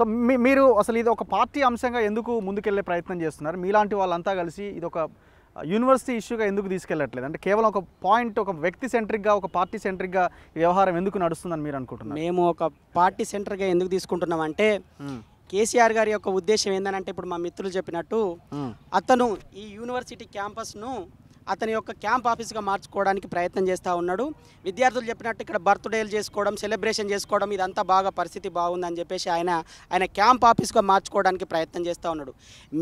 so మీరు అసలు ఇది ఒక పార్టీ అంశంగా ఎందుకు ముందుకెళ్లే ప్రయత్నం చేస్తున్నారు మీలాంటి వాళ్ళంతా కలిసి ఇది ఒక యూనివర్సిటీ ఇష్యూగా ఎందుకు తీసుకెళ్ళట్లేదు అంటే కేవలం ఒక పాయింట్ ఒక వ్యక్తి సెంట్రిక్గా ఒక పార్టీ సెంట్రిక్గా వ్యవహారం ఎందుకు నడుస్తుందని మీరు అనుకుంటున్నారు మేము ఒక పార్టీ సెంటర్గా ఎందుకు తీసుకుంటున్నాం అంటే కేసీఆర్ గారి యొక్క ఉద్దేశం ఏంటంటే ఇప్పుడు మా మిత్రులు చెప్పినట్టు అతను ఈ యూనివర్సిటీ క్యాంపస్ను అతని యొక్క క్యాంప్ ఆఫీస్గా మార్చుకోవడానికి ప్రయత్నం చేస్తూ ఉన్నాడు విద్యార్థులు చెప్పినట్టు ఇక్కడ బర్త్డేలు చేసుకోవడం సెలబ్రేషన్ చేసుకోవడం ఇదంతా బాగా పరిస్థితి బాగుందని చెప్పేసి ఆయన ఆయన క్యాంప్ ఆఫీస్గా మార్చుకోవడానికి ప్రయత్నం చేస్తూ ఉన్నాడు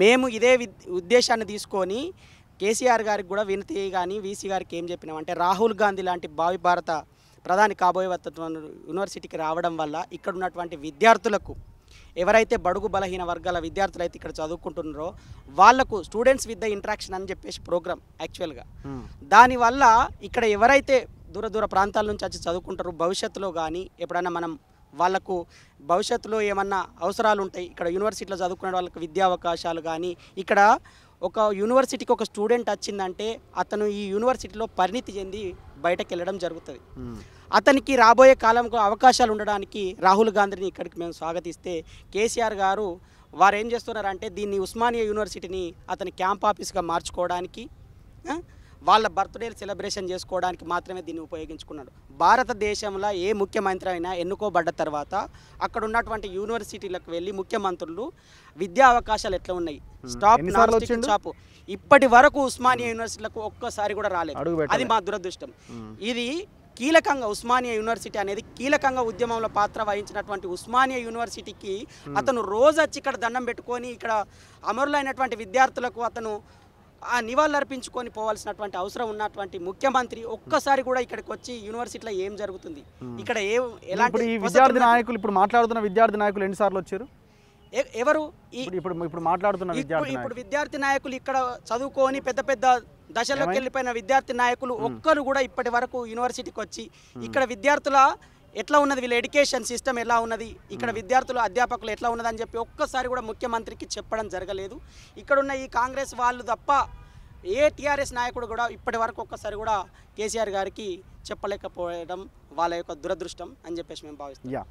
మేము ఇదే ఉద్దేశాన్ని తీసుకొని కేసీఆర్ గారికి కూడా వినతి కానీ వీసీ గారికి ఏం చెప్పినామంటే రాహుల్ గాంధీ లాంటి భావి భారత ప్రధాని కాబోయే యూనివర్సిటీకి రావడం వల్ల ఇక్కడ ఉన్నటువంటి విద్యార్థులకు ఎవరైతే బడుగు బలహీన వర్గాల విద్యార్థులు అయితే ఇక్కడ చదువుకుంటున్నారో వాళ్లకు స్టూడెంట్స్ విత్ ద ఇంట్రాక్షన్ అని చెప్పేసి ప్రోగ్రామ్ యాక్చువల్గా దానివల్ల ఇక్కడ ఎవరైతే దూర దూర ప్రాంతాల నుంచి వచ్చి చదువుకుంటారు భవిష్యత్తులో కానీ ఎప్పుడైనా మనం వాళ్ళకు భవిష్యత్తులో ఏమన్నా అవసరాలు ఉంటాయి ఇక్కడ యూనివర్సిటీలో చదువుకునే వాళ్ళకి విద్యా అవకాశాలు కానీ ఇక్కడ ఒక యూనివర్సిటీకి ఒక స్టూడెంట్ వచ్చిందంటే అతను ఈ యూనివర్సిటీలో పరిణితి చెంది బయటకు వెళ్ళడం జరుగుతుంది అతనికి రాబోయే కాలంకు అవకాశాలు ఉండడానికి రాహుల్ గాంధీని ఇక్కడికి మేము స్వాగతిస్తే కేసీఆర్ గారు వారు ఏం చేస్తున్నారంటే దీన్ని ఉస్మానియా యూనివర్సిటీని అతని క్యాంప్ ఆఫీస్గా మార్చుకోవడానికి వాళ్ళ బర్త్డే సెలబ్రేషన్ చేసుకోవడానికి మాత్రమే దీన్ని ఉపయోగించుకున్నాడు భారతదేశంలో ఏ ముఖ్యమంత్రి అయినా ఎన్నుకోబడ్డ తర్వాత అక్కడ ఉన్నటువంటి యూనివర్సిటీలకు వెళ్ళి ముఖ్యమంత్రులు విద్యా అవకాశాలు ఎట్లా ఉన్నాయి స్టాప్ షాప్ ఇప్పటి వరకు ఉస్మానియా యూనివర్సిటీలకు ఒక్కసారి కూడా రాలేదు అది మా దురదృష్టం ఇది కీలకంగా ఉస్మానియా యూనివర్సిటీ అనేది కీలకంగా ఉద్యమంలో పాత్ర వహించినటువంటి ఉస్మానియా యూనివర్సిటీకి అతను రోజు వచ్చి ఇక్కడ దండం పెట్టుకొని ఇక్కడ అమరులైనటువంటి విద్యార్థులకు అతను ఆ నివాళులర్పించుకొని పోవాల్సినటువంటి అవసరం ఉన్నటువంటి ముఖ్యమంత్రి ఒక్కసారి కూడా ఇక్కడికి వచ్చి యూనివర్సిటీలో ఏం జరుగుతుంది ఇక్కడ ఏ ఎలాంటి విద్యార్థి నాయకులు ఇప్పుడు మాట్లాడుతున్న విద్యార్థి నాయకులు ఎన్నిసార్లు వచ్చారు ఎవరు ఇప్పుడు ఇప్పుడు మాట్లాడుతున్న ఇప్పుడు విద్యార్థి నాయకులు ఇక్కడ చదువుకొని పెద్ద పెద్ద దశలోకి వెళ్ళిపోయిన విద్యార్థి నాయకులు ఒక్కరు కూడా ఇప్పటి వరకు యూనివర్సిటీకి వచ్చి ఇక్కడ విద్యార్థుల ఎట్లా ఉన్నది వీళ్ళ ఎడ్యుకేషన్ సిస్టమ్ ఎలా ఉన్నది ఇక్కడ విద్యార్థులు అధ్యాపకులు ఎట్లా ఉన్నదని చెప్పి ఒక్కసారి కూడా ముఖ్యమంత్రికి చెప్పడం జరగలేదు ఇక్కడున్న ఈ కాంగ్రెస్ వాళ్ళు తప్ప ఏ టీఆర్ఎస్ నాయకుడు కూడా ఇప్పటి వరకు ఒక్కసారి కూడా కేసీఆర్ గారికి చెప్పలేకపోవడం వాళ్ళ యొక్క దురదృష్టం అని చెప్పేసి మేము భావిస్తాం